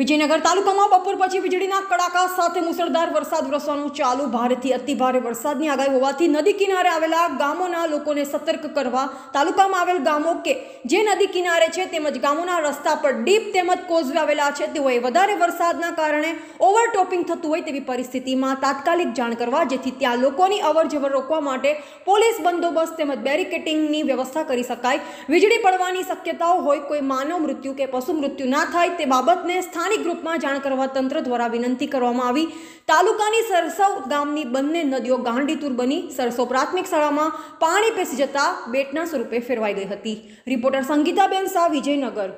વિજયનગર તાલુકામાં બપોર પછી વીજળીના કડાકા સાથે મુસળધાર વરસાદ વરસવાનું ચાલુ ભારેથી અતિભારે વરસાદની આગાહી હોવાથી નદી કિનારે આવેલા ગામોના લોકોને સતર્ક કરવા તાલુકામાં આવેલ ગામો કે જે નદી કિનારે છે તેમજ ગામોના રસ્તા પર ડીપ તેમજ કોઝવે આવેલા છે તેઓએ વધારે વરસાદના કારણે ઓવરટોપિંગ થતું હોય તેવી પરિસ્થિતિમાં તાત્કાલિક જાણ કરવા જેથી ત્યાં લોકોની અવરજવર રોકવા માટે પોલીસ બંદોબસ્ત તેમજ બેરિકેટિંગની વ્યવસ્થા કરી શકાય વીજળી પડવાની શક્યતાઓ હોય કોઈ માનવ મૃત્યુ કે પશુ મૃત્યુ ના થાય તે બાબતને સ્થાન સ્થાનિક ગ્રુપમાં જાણ કરવા તંત્ર દ્વારા વિનંતી કરવામાં આવી તાલુકાની સરસવ ગામની બંને નદીઓ ગાંડીતુર બની સરસવ પ્રાથમિક શાળામાં પાણી પેસી જતા બેટના સ્વરૂપે ફેરવાઈ ગઈ હતી રિપોર્ટર સંગીતાબેન શાહ વિજયનગર